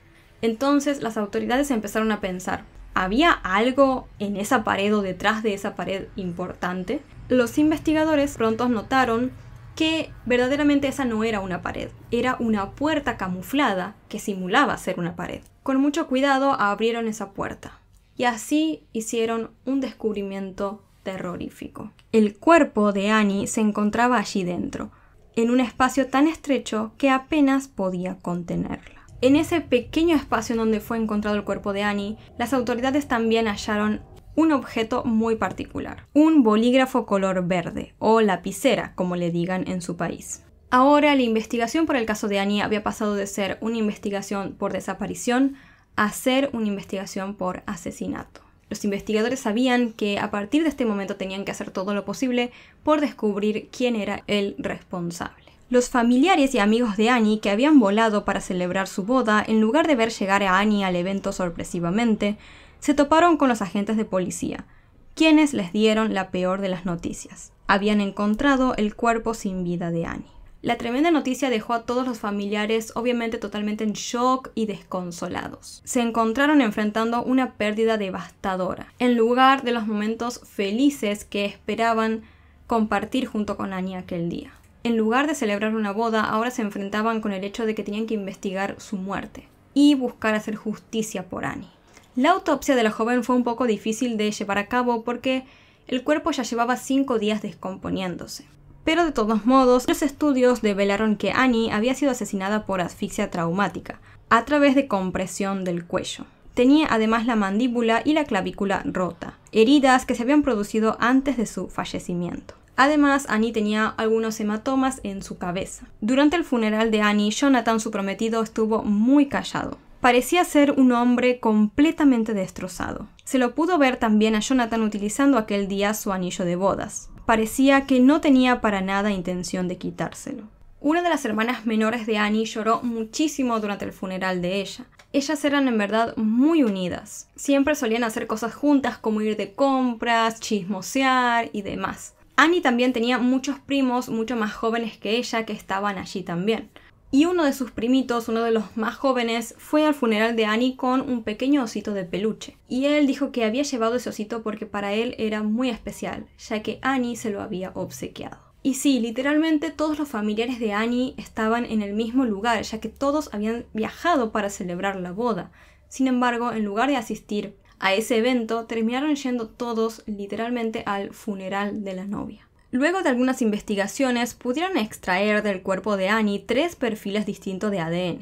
Entonces las autoridades empezaron a pensar, ¿había algo en esa pared o detrás de esa pared importante? Los investigadores pronto notaron que verdaderamente esa no era una pared, era una puerta camuflada que simulaba ser una pared. Con mucho cuidado abrieron esa puerta y así hicieron un descubrimiento terrorífico. El cuerpo de Annie se encontraba allí dentro, en un espacio tan estrecho que apenas podía contenerla. En ese pequeño espacio en donde fue encontrado el cuerpo de Annie, las autoridades también hallaron un objeto muy particular, un bolígrafo color verde, o lapicera, como le digan en su país. Ahora la investigación por el caso de Annie había pasado de ser una investigación por desaparición a ser una investigación por asesinato. Los investigadores sabían que a partir de este momento tenían que hacer todo lo posible por descubrir quién era el responsable. Los familiares y amigos de Annie que habían volado para celebrar su boda, en lugar de ver llegar a Annie al evento sorpresivamente, se toparon con los agentes de policía, quienes les dieron la peor de las noticias. Habían encontrado el cuerpo sin vida de Annie. La tremenda noticia dejó a todos los familiares obviamente totalmente en shock y desconsolados. Se encontraron enfrentando una pérdida devastadora, en lugar de los momentos felices que esperaban compartir junto con Annie aquel día en lugar de celebrar una boda, ahora se enfrentaban con el hecho de que tenían que investigar su muerte y buscar hacer justicia por Annie. La autopsia de la joven fue un poco difícil de llevar a cabo porque el cuerpo ya llevaba cinco días descomponiéndose. Pero de todos modos, los estudios develaron que Annie había sido asesinada por asfixia traumática, a través de compresión del cuello. Tenía además la mandíbula y la clavícula rota, heridas que se habían producido antes de su fallecimiento. Además, Annie tenía algunos hematomas en su cabeza. Durante el funeral de Annie, Jonathan, su prometido, estuvo muy callado. Parecía ser un hombre completamente destrozado. Se lo pudo ver también a Jonathan utilizando aquel día su anillo de bodas. Parecía que no tenía para nada intención de quitárselo. Una de las hermanas menores de Annie lloró muchísimo durante el funeral de ella. Ellas eran en verdad muy unidas. Siempre solían hacer cosas juntas como ir de compras, chismosear y demás. Annie también tenía muchos primos mucho más jóvenes que ella que estaban allí también. Y uno de sus primitos, uno de los más jóvenes, fue al funeral de Annie con un pequeño osito de peluche. Y él dijo que había llevado ese osito porque para él era muy especial, ya que Annie se lo había obsequiado. Y sí, literalmente todos los familiares de Annie estaban en el mismo lugar, ya que todos habían viajado para celebrar la boda. Sin embargo, en lugar de asistir a ese evento, terminaron yendo todos literalmente al funeral de la novia. Luego de algunas investigaciones, pudieron extraer del cuerpo de Annie tres perfiles distintos de ADN.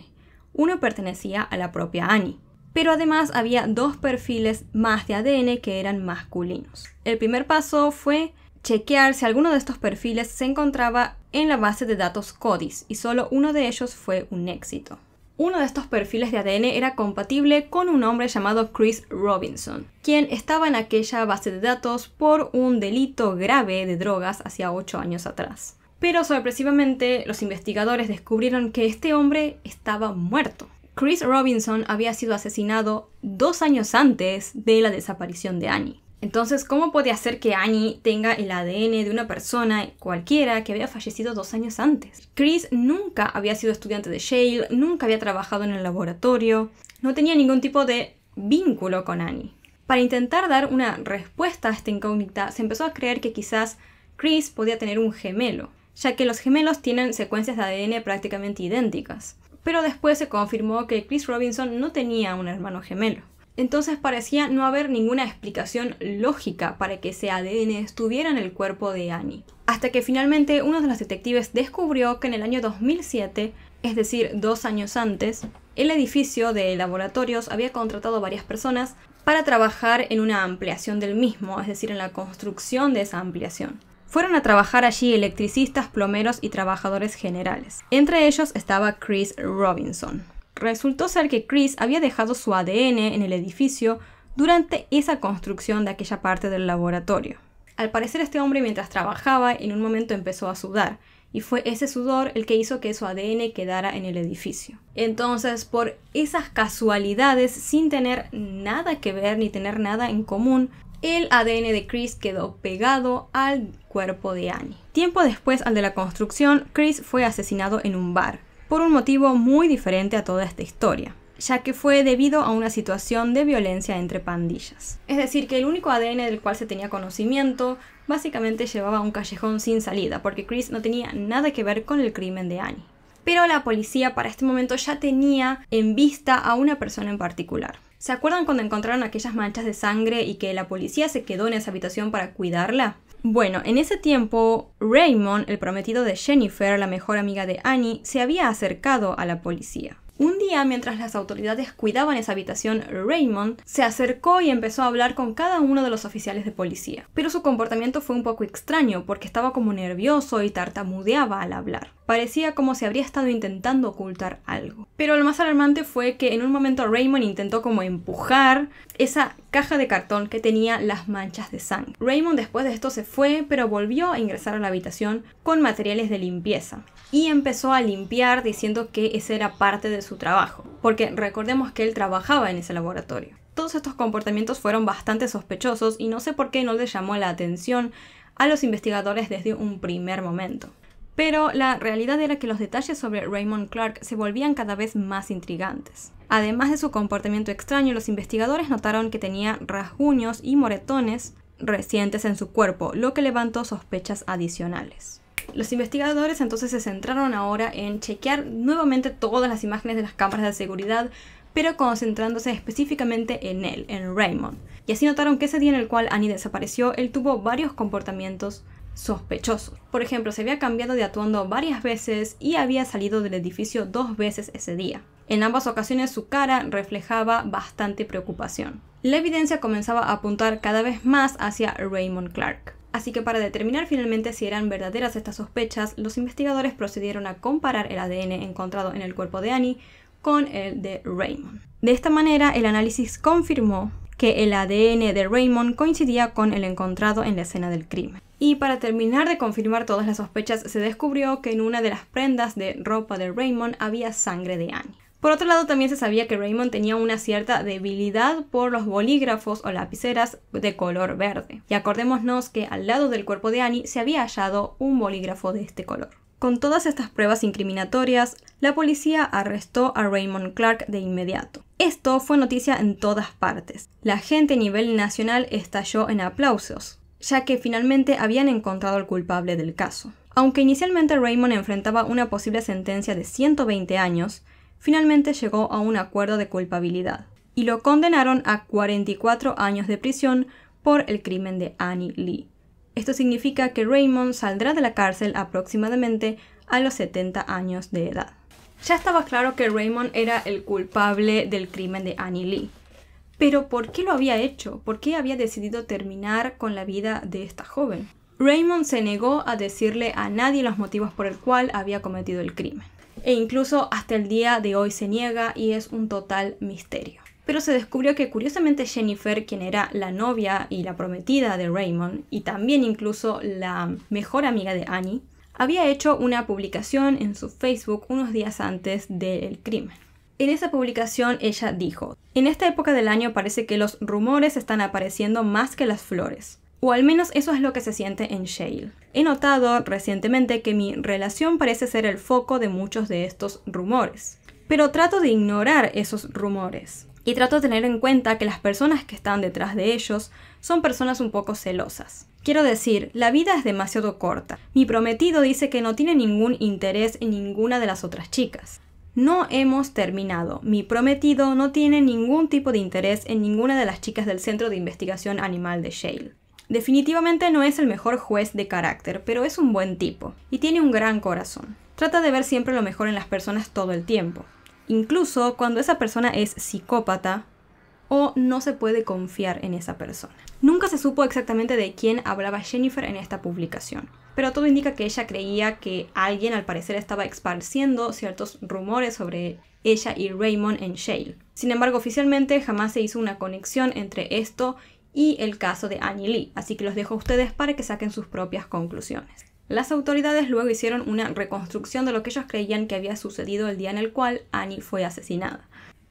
Uno pertenecía a la propia Annie, pero además había dos perfiles más de ADN que eran masculinos. El primer paso fue chequear si alguno de estos perfiles se encontraba en la base de datos CODIS y solo uno de ellos fue un éxito uno de estos perfiles de ADN era compatible con un hombre llamado Chris Robinson, quien estaba en aquella base de datos por un delito grave de drogas hacía ocho años atrás. Pero sorpresivamente, los investigadores descubrieron que este hombre estaba muerto. Chris Robinson había sido asesinado dos años antes de la desaparición de Annie. Entonces, ¿cómo puede ser que Annie tenga el ADN de una persona cualquiera que había fallecido dos años antes? Chris nunca había sido estudiante de Yale, nunca había trabajado en el laboratorio, no tenía ningún tipo de vínculo con Annie. Para intentar dar una respuesta a esta incógnita, se empezó a creer que quizás Chris podía tener un gemelo, ya que los gemelos tienen secuencias de ADN prácticamente idénticas. Pero después se confirmó que Chris Robinson no tenía un hermano gemelo. Entonces parecía no haber ninguna explicación lógica para que ese ADN estuviera en el cuerpo de Annie. Hasta que finalmente uno de los detectives descubrió que en el año 2007, es decir, dos años antes, el edificio de laboratorios había contratado varias personas para trabajar en una ampliación del mismo, es decir, en la construcción de esa ampliación. Fueron a trabajar allí electricistas, plomeros y trabajadores generales. Entre ellos estaba Chris Robinson. Resultó ser que Chris había dejado su ADN en el edificio durante esa construcción de aquella parte del laboratorio. Al parecer este hombre mientras trabajaba en un momento empezó a sudar y fue ese sudor el que hizo que su ADN quedara en el edificio. Entonces, por esas casualidades, sin tener nada que ver ni tener nada en común, el ADN de Chris quedó pegado al cuerpo de Annie. Tiempo después, al de la construcción, Chris fue asesinado en un bar por un motivo muy diferente a toda esta historia ya que fue debido a una situación de violencia entre pandillas. Es decir, que el único ADN del cual se tenía conocimiento básicamente llevaba a un callejón sin salida, porque Chris no tenía nada que ver con el crimen de Annie. Pero la policía para este momento ya tenía en vista a una persona en particular. ¿Se acuerdan cuando encontraron aquellas manchas de sangre y que la policía se quedó en esa habitación para cuidarla? Bueno, en ese tiempo, Raymond, el prometido de Jennifer, la mejor amiga de Annie, se había acercado a la policía. Un día, mientras las autoridades cuidaban esa habitación, Raymond se acercó y empezó a hablar con cada uno de los oficiales de policía. Pero su comportamiento fue un poco extraño porque estaba como nervioso y tartamudeaba al hablar parecía como si habría estado intentando ocultar algo. Pero lo más alarmante fue que en un momento Raymond intentó como empujar esa caja de cartón que tenía las manchas de sangre. Raymond después de esto se fue, pero volvió a ingresar a la habitación con materiales de limpieza y empezó a limpiar diciendo que ese era parte de su trabajo, porque recordemos que él trabajaba en ese laboratorio. Todos estos comportamientos fueron bastante sospechosos y no sé por qué no le llamó la atención a los investigadores desde un primer momento pero la realidad era que los detalles sobre Raymond Clark se volvían cada vez más intrigantes. Además de su comportamiento extraño, los investigadores notaron que tenía rasguños y moretones recientes en su cuerpo, lo que levantó sospechas adicionales. Los investigadores entonces se centraron ahora en chequear nuevamente todas las imágenes de las cámaras de seguridad, pero concentrándose específicamente en él, en Raymond. Y así notaron que ese día en el cual Annie desapareció, él tuvo varios comportamientos sospechoso. Por ejemplo, se había cambiado de atuendo varias veces y había salido del edificio dos veces ese día. En ambas ocasiones su cara reflejaba bastante preocupación. La evidencia comenzaba a apuntar cada vez más hacia Raymond Clark. Así que para determinar finalmente si eran verdaderas estas sospechas, los investigadores procedieron a comparar el ADN encontrado en el cuerpo de Annie con el de Raymond. De esta manera, el análisis confirmó que el ADN de Raymond coincidía con el encontrado en la escena del crimen. Y para terminar de confirmar todas las sospechas, se descubrió que en una de las prendas de ropa de Raymond había sangre de Annie. Por otro lado, también se sabía que Raymond tenía una cierta debilidad por los bolígrafos o lapiceras de color verde. Y acordémonos que al lado del cuerpo de Annie se había hallado un bolígrafo de este color. Con todas estas pruebas incriminatorias, la policía arrestó a Raymond Clark de inmediato. Esto fue noticia en todas partes. La gente a nivel nacional estalló en aplausos, ya que finalmente habían encontrado al culpable del caso. Aunque inicialmente Raymond enfrentaba una posible sentencia de 120 años, finalmente llegó a un acuerdo de culpabilidad y lo condenaron a 44 años de prisión por el crimen de Annie Lee. Esto significa que Raymond saldrá de la cárcel aproximadamente a los 70 años de edad. Ya estaba claro que Raymond era el culpable del crimen de Annie Lee. Pero ¿por qué lo había hecho? ¿Por qué había decidido terminar con la vida de esta joven? Raymond se negó a decirle a nadie los motivos por el cual había cometido el crimen. E incluso hasta el día de hoy se niega y es un total misterio pero se descubrió que curiosamente Jennifer, quien era la novia y la prometida de Raymond, y también incluso la mejor amiga de Annie, había hecho una publicación en su Facebook unos días antes del crimen. En esa publicación ella dijo, en esta época del año parece que los rumores están apareciendo más que las flores. O al menos eso es lo que se siente en Shale. He notado recientemente que mi relación parece ser el foco de muchos de estos rumores. Pero trato de ignorar esos rumores y trato de tener en cuenta que las personas que están detrás de ellos son personas un poco celosas. Quiero decir, la vida es demasiado corta. Mi prometido dice que no tiene ningún interés en ninguna de las otras chicas. No hemos terminado. Mi prometido no tiene ningún tipo de interés en ninguna de las chicas del Centro de Investigación Animal de Shale. Definitivamente no es el mejor juez de carácter, pero es un buen tipo y tiene un gran corazón. Trata de ver siempre lo mejor en las personas todo el tiempo incluso cuando esa persona es psicópata o no se puede confiar en esa persona. Nunca se supo exactamente de quién hablaba Jennifer en esta publicación, pero todo indica que ella creía que alguien al parecer estaba esparciendo ciertos rumores sobre ella y Raymond en Shale. Sin embargo, oficialmente jamás se hizo una conexión entre esto y el caso de Annie Lee, así que los dejo a ustedes para que saquen sus propias conclusiones. Las autoridades luego hicieron una reconstrucción de lo que ellos creían que había sucedido el día en el cual Annie fue asesinada.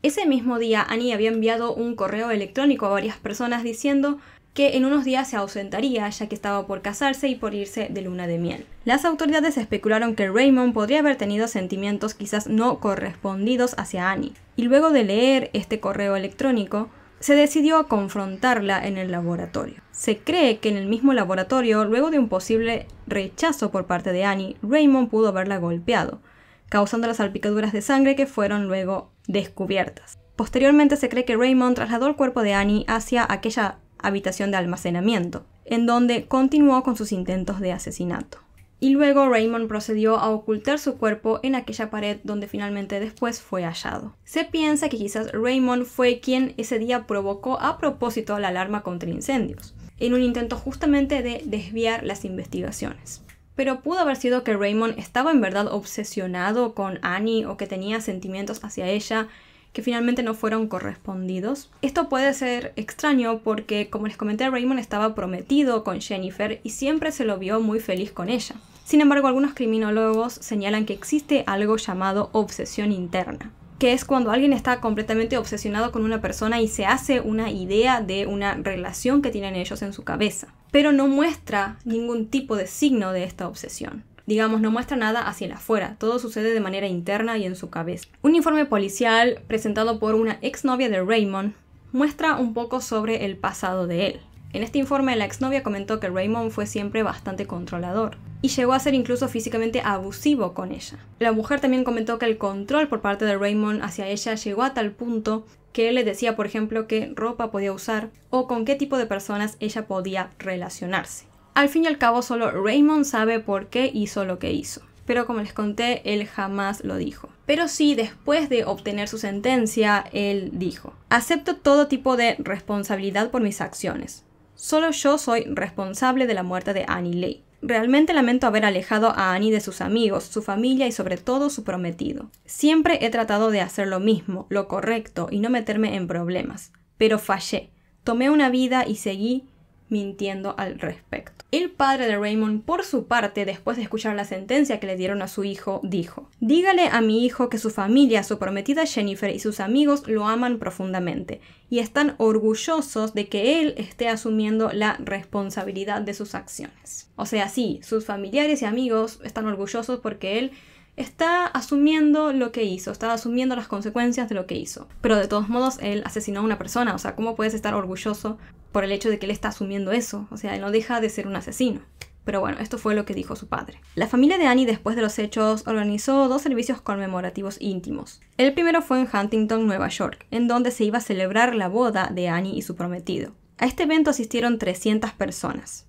Ese mismo día Annie había enviado un correo electrónico a varias personas diciendo que en unos días se ausentaría ya que estaba por casarse y por irse de luna de miel. Las autoridades especularon que Raymond podría haber tenido sentimientos quizás no correspondidos hacia Annie. Y luego de leer este correo electrónico, se decidió a confrontarla en el laboratorio. Se cree que en el mismo laboratorio, luego de un posible rechazo por parte de Annie, Raymond pudo haberla golpeado, causando las salpicaduras de sangre que fueron luego descubiertas. Posteriormente se cree que Raymond trasladó el cuerpo de Annie hacia aquella habitación de almacenamiento, en donde continuó con sus intentos de asesinato y luego Raymond procedió a ocultar su cuerpo en aquella pared donde finalmente después fue hallado. Se piensa que quizás Raymond fue quien ese día provocó a propósito la alarma contra incendios, en un intento justamente de desviar las investigaciones. Pero pudo haber sido que Raymond estaba en verdad obsesionado con Annie o que tenía sentimientos hacia ella que finalmente no fueron correspondidos. Esto puede ser extraño porque, como les comenté, Raymond estaba prometido con Jennifer y siempre se lo vio muy feliz con ella. Sin embargo, algunos criminólogos señalan que existe algo llamado obsesión interna que es cuando alguien está completamente obsesionado con una persona y se hace una idea de una relación que tienen ellos en su cabeza, pero no muestra ningún tipo de signo de esta obsesión digamos, no muestra nada hacia el afuera, todo sucede de manera interna y en su cabeza. Un informe policial presentado por una exnovia de Raymond muestra un poco sobre el pasado de él. En este informe la exnovia comentó que Raymond fue siempre bastante controlador y llegó a ser incluso físicamente abusivo con ella. La mujer también comentó que el control por parte de Raymond hacia ella llegó a tal punto que él le decía, por ejemplo, qué ropa podía usar o con qué tipo de personas ella podía relacionarse. Al fin y al cabo solo Raymond sabe por qué hizo lo que hizo. Pero como les conté, él jamás lo dijo. Pero sí, después de obtener su sentencia, él dijo, acepto todo tipo de responsabilidad por mis acciones. Solo yo soy responsable de la muerte de Annie Leigh. Realmente lamento haber alejado a Annie de sus amigos, su familia y sobre todo su prometido. Siempre he tratado de hacer lo mismo, lo correcto y no meterme en problemas, pero fallé. Tomé una vida y seguí mintiendo al respecto. El padre de Raymond, por su parte, después de escuchar la sentencia que le dieron a su hijo, dijo, dígale a mi hijo que su familia, su prometida Jennifer y sus amigos lo aman profundamente y están orgullosos de que él esté asumiendo la responsabilidad de sus acciones. O sea, sí, sus familiares y amigos están orgullosos porque él está asumiendo lo que hizo, está asumiendo las consecuencias de lo que hizo. Pero de todos modos, él asesinó a una persona, o sea, ¿cómo puedes estar orgulloso por el hecho de que él está asumiendo eso? O sea, él no deja de ser un asesino. Pero bueno, esto fue lo que dijo su padre. La familia de Annie después de los hechos organizó dos servicios conmemorativos íntimos. El primero fue en Huntington, Nueva York, en donde se iba a celebrar la boda de Annie y su prometido. A este evento asistieron 300 personas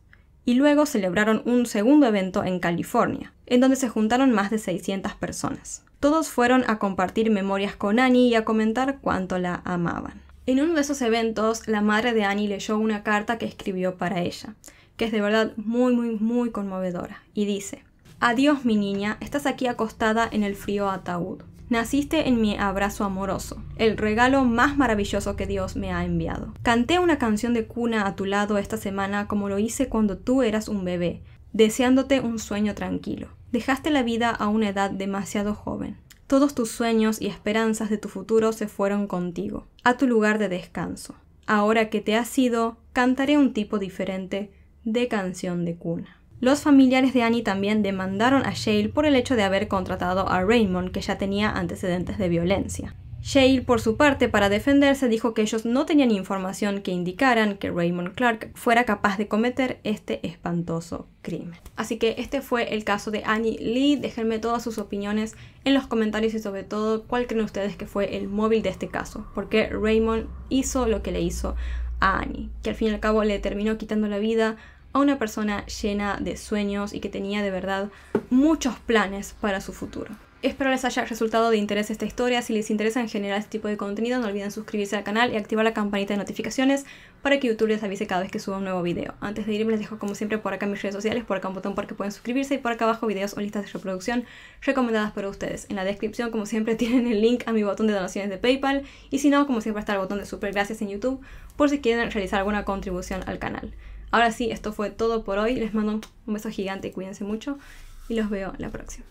y luego celebraron un segundo evento en California, en donde se juntaron más de 600 personas. Todos fueron a compartir memorias con Annie y a comentar cuánto la amaban. En uno de esos eventos, la madre de Annie leyó una carta que escribió para ella, que es de verdad muy, muy, muy conmovedora, y dice, Adiós mi niña, estás aquí acostada en el frío ataúd. Naciste en mi abrazo amoroso, el regalo más maravilloso que Dios me ha enviado. Canté una canción de cuna a tu lado esta semana como lo hice cuando tú eras un bebé, deseándote un sueño tranquilo. Dejaste la vida a una edad demasiado joven. Todos tus sueños y esperanzas de tu futuro se fueron contigo, a tu lugar de descanso. Ahora que te has ido, cantaré un tipo diferente de canción de cuna. Los familiares de Annie también demandaron a Shale por el hecho de haber contratado a Raymond, que ya tenía antecedentes de violencia. Shale, por su parte, para defenderse, dijo que ellos no tenían información que indicaran que Raymond Clark fuera capaz de cometer este espantoso crimen. Así que este fue el caso de Annie Lee. Déjenme todas sus opiniones en los comentarios y sobre todo cuál creen ustedes que fue el móvil de este caso. Porque Raymond hizo lo que le hizo a Annie, que al fin y al cabo le terminó quitando la vida a una persona llena de sueños y que tenía de verdad muchos planes para su futuro. Espero les haya resultado de interés esta historia. Si les interesa en general este tipo de contenido, no olviden suscribirse al canal y activar la campanita de notificaciones para que YouTube les avise cada vez que suba un nuevo video. Antes de irme les dejo como siempre por acá mis redes sociales, por acá un botón para que puedan suscribirse y por acá abajo videos o listas de reproducción recomendadas por ustedes. En la descripción como siempre [LAUGHS] tienen el link a mi botón de donaciones de Paypal y si no, como siempre está el botón de super gracias en YouTube por si quieren realizar alguna contribución al canal. Ahora sí, esto fue todo por hoy. Les mando un beso gigante, cuídense mucho y los veo la próxima.